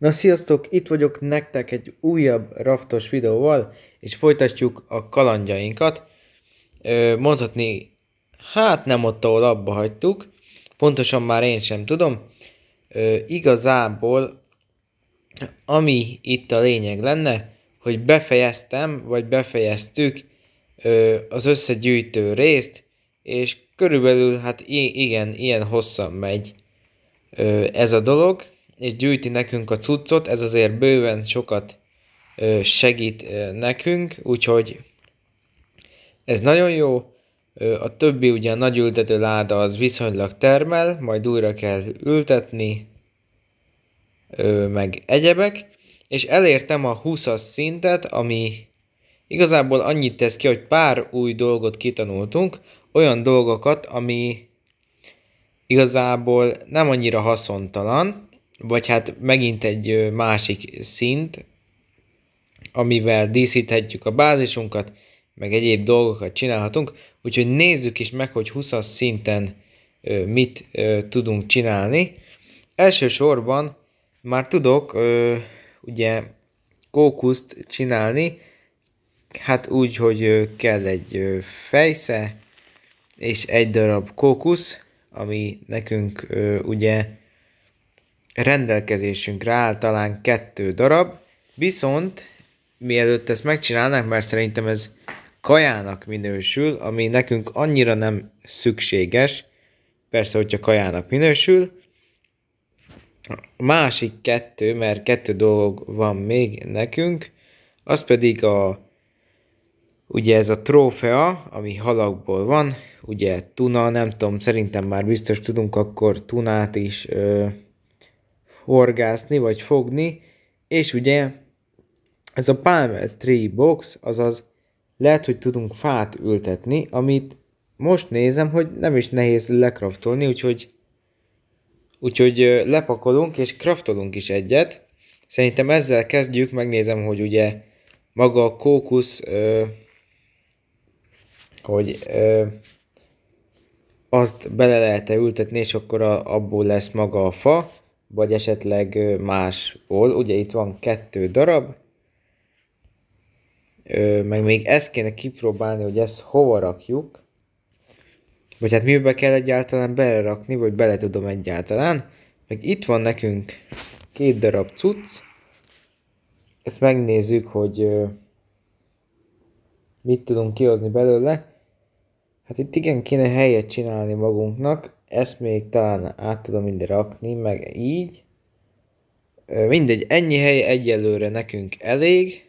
Na sziasztok, itt vagyok nektek egy újabb raftos videóval, és folytatjuk a kalandjainkat. Mondhatni, hát nem ott, ahol abba hagytuk, pontosan már én sem tudom. Igazából, ami itt a lényeg lenne, hogy befejeztem, vagy befejeztük az összegyűjtő részt, és körülbelül, hát igen, ilyen hosszan megy ez a dolog és gyűjti nekünk a cuccot, ez azért bőven sokat segít nekünk, úgyhogy ez nagyon jó. A többi ugye a nagy ültető láda az viszonylag termel, majd újra kell ültetni, meg egyebek, és elértem a 20-as szintet, ami igazából annyit tesz ki, hogy pár új dolgot kitanultunk, olyan dolgokat, ami igazából nem annyira haszontalan, vagy hát megint egy másik szint, amivel díszíthetjük a bázisunkat, meg egyéb dolgokat csinálhatunk, úgyhogy nézzük is meg, hogy 20 szinten mit tudunk csinálni. Elsősorban már tudok ugye kókuszt csinálni, hát úgy, hogy kell egy fejsze és egy darab kókusz, ami nekünk ugye rendelkezésünkre áll talán kettő darab, viszont mielőtt ezt megcsinálnánk, mert szerintem ez kajának minősül, ami nekünk annyira nem szükséges, persze, hogyha kajának minősül. A másik kettő, mert kettő dolog van még nekünk, az pedig a ugye ez a trófea, ami halakból van, ugye tuna, nem tudom, szerintem már biztos tudunk akkor tunát is ö, horgászni, vagy fogni, és ugye ez a palm tree box, azaz lehet, hogy tudunk fát ültetni, amit most nézem, hogy nem is nehéz lekraftolni, úgyhogy, úgyhogy lepakolunk és kraftolunk is egyet. Szerintem ezzel kezdjük, megnézem, hogy ugye maga a kókusz, ö, hogy ö, azt bele lehet -e ültetni, és akkor a, abból lesz maga a fa vagy esetleg máshol. Ugye itt van kettő darab, meg még ezt kéne kipróbálni, hogy ezt hova rakjuk, vagy hát mibe kell egyáltalán belerakni, vagy bele tudom egyáltalán. Meg itt van nekünk két darab cucc, ezt megnézzük, hogy mit tudunk kihozni belőle. Hát itt igen kéne helyet csinálni magunknak, ezt még talán át tudom ide rakni, meg így. Mindegy, ennyi hely egyelőre nekünk elég.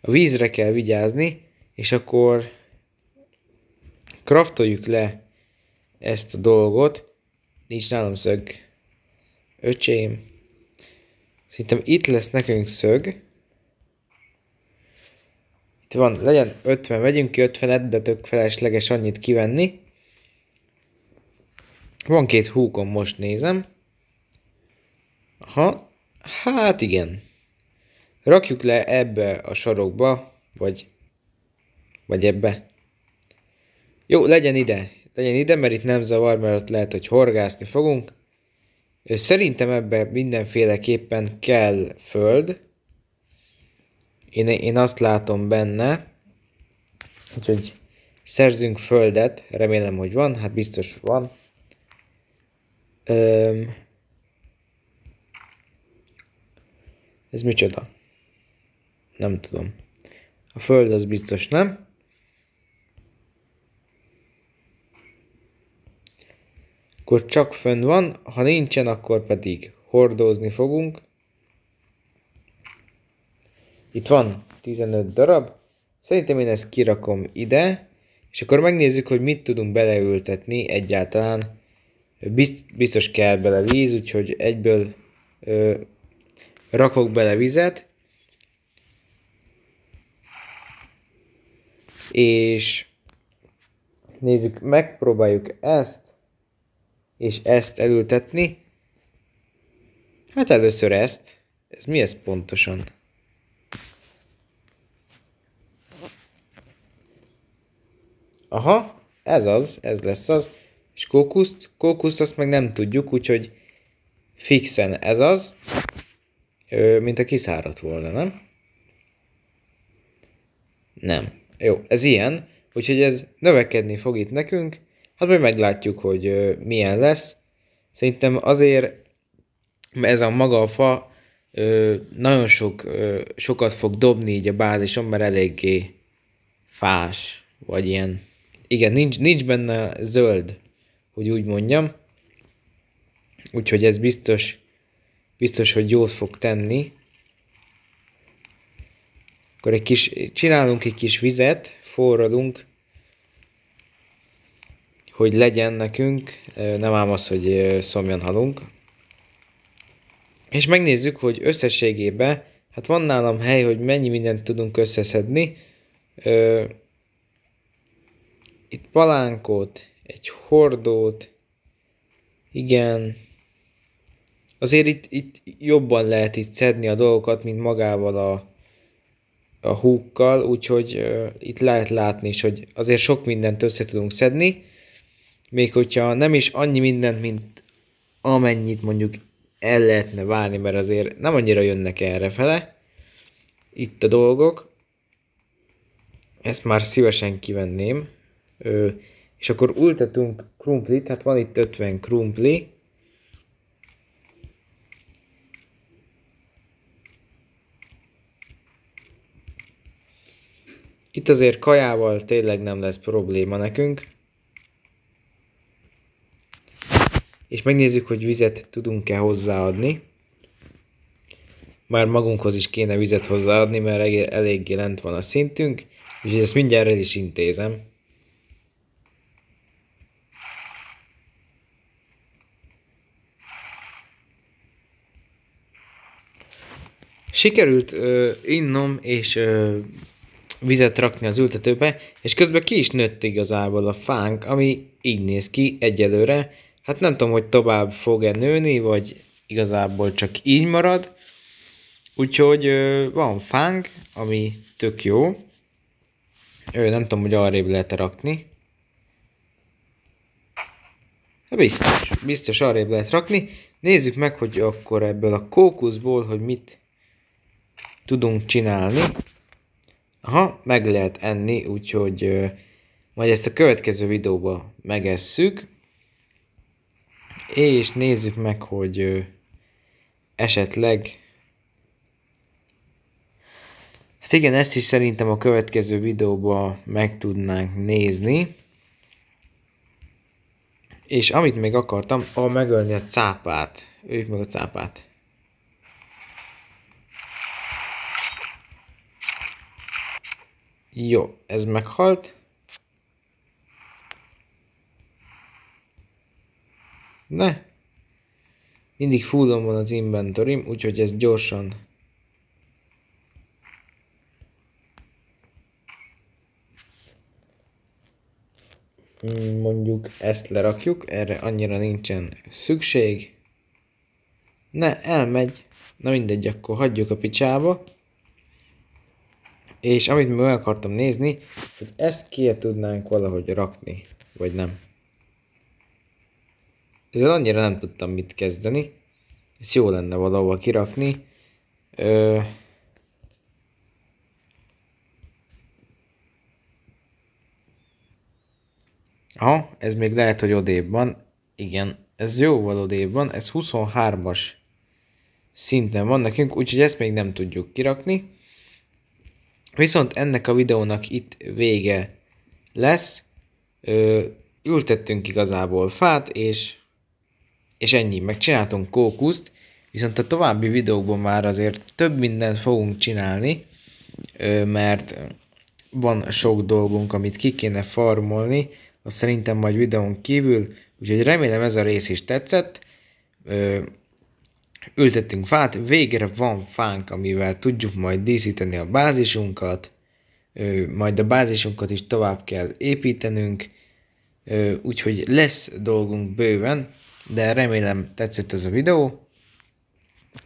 A vízre kell vigyázni, és akkor kraftoljuk le ezt a dolgot. Nincs nálam szög. Öcsém. Szerintem itt lesz nekünk szög. Itt van, legyen 50, vegyünk ki 50-et, de tök felesleges annyit kivenni. Van két húkom, most nézem. Aha, hát igen. Rakjuk le ebbe a sarokba, vagy, vagy ebbe. Jó, legyen ide. Legyen ide, mert itt nem zavar, mert ott lehet, hogy horgászni fogunk. Szerintem ebbe mindenféleképpen kell föld. Én, én azt látom benne, úgyhogy szerzünk földet, remélem, hogy van, hát biztos van. Öm, ez micsoda? Nem tudom. A Föld az biztos nem. Akkor csak fönn van, ha nincsen, akkor pedig hordozni fogunk. Itt van 15 darab. Szerintem én ezt kirakom ide, és akkor megnézzük, hogy mit tudunk beleültetni egyáltalán biztos kell bele víz, úgyhogy egyből ö, rakok bele vizet, és nézzük, megpróbáljuk ezt, és ezt elültetni. Hát először ezt. Ez mi ez pontosan? Aha, ez az, ez lesz az. És kókuszt, kókuszt azt meg nem tudjuk, úgyhogy fixen ez az, mint a kiszáradt volna, nem? Nem. Jó, ez ilyen, úgyhogy ez növekedni fog itt nekünk, hát majd meglátjuk, hogy milyen lesz. Szerintem azért mert ez a maga a fa ö, nagyon sok, ö, sokat fog dobni így a bázison, mert eléggé fás, vagy ilyen. Igen, nincs, nincs benne zöld hogy úgy mondjam. Úgyhogy ez biztos, biztos, hogy jót fog tenni. Akkor egy kis, csinálunk egy kis vizet, forradunk, hogy legyen nekünk, nem ám az, hogy szomjan halunk. És megnézzük, hogy összességében, hát van nálam hely, hogy mennyi mindent tudunk összeszedni. Itt palánkot, egy hordót. Igen. Azért itt, itt jobban lehet itt szedni a dolgokat, mint magával a, a húkkal, úgyhogy uh, itt lehet látni is, hogy azért sok mindent össze tudunk szedni, még hogyha nem is annyi mindent, mint amennyit mondjuk el lehetne várni, mert azért nem annyira jönnek erre fele itt a dolgok. Ezt már szívesen kivenném. Ö, és akkor ültetünk krumplit, hát van itt 50 krumpli. Itt azért kajával tényleg nem lesz probléma nekünk. És megnézzük, hogy vizet tudunk-e hozzáadni. Már magunkhoz is kéne vizet hozzáadni, mert eléggé lent van a szintünk, és ezt mindjárt el is intézem. Sikerült ö, innom és ö, vizet rakni az ültetőbe, és közben ki is nőtt igazából a fánk, ami így néz ki egyelőre. Hát nem tudom, hogy tovább fog-e nőni, vagy igazából csak így marad. Úgyhogy ö, van fánk, ami tök jó. Ő nem tudom, hogy arrébb lehet -e rakni. Hát biztos, biztos arrébb lehet rakni. Nézzük meg, hogy akkor ebből a kókuszból, hogy mit tudunk csinálni. Aha, meg lehet enni, úgyhogy majd ezt a következő videóba megesszük. És nézzük meg, hogy esetleg... Hát igen, ezt is szerintem a következő videóban meg tudnánk nézni. És amit még akartam, a megölni a cápát. Ők meg a cápát. Jó, ez meghalt. Ne! Mindig fullon van az inventory úgyhogy ez gyorsan mondjuk ezt lerakjuk, erre annyira nincsen szükség. Ne, elmegy. Na mindegy, akkor hagyjuk a picsába. És amit meg akartam nézni, hogy ezt ki tudnánk valahogy rakni, vagy nem. Ezzel annyira nem tudtam mit kezdeni. Ez jó lenne valahova kirakni. Ö... Aha, ez még lehet, hogy odébb van. Igen, ez jóval odébb van. Ez 23-as szinten van nekünk, úgyhogy ezt még nem tudjuk kirakni. Viszont ennek a videónak itt vége lesz. Ö, ültettünk igazából fát, és, és ennyi. Megcsináltunk kókuszt, viszont a további videókban már azért több mindent fogunk csinálni, ö, mert van sok dolgunk, amit ki kéne farmolni, azt szerintem majd videón kívül, úgyhogy remélem ez a rész is tetszett. Ö, ültettünk fát, végre van fánk, amivel tudjuk majd díszíteni a bázisunkat, majd a bázisunkat is tovább kell építenünk, úgyhogy lesz dolgunk bőven, de remélem tetszett ez a videó.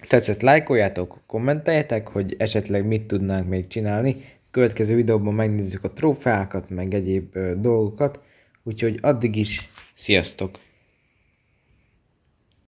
Tetszett, lájkoljátok, kommenteljetek, hogy esetleg mit tudnánk még csinálni. Következő videóban megnézzük a trófeákat, meg egyéb dolgokat, úgyhogy addig is, sziasztok!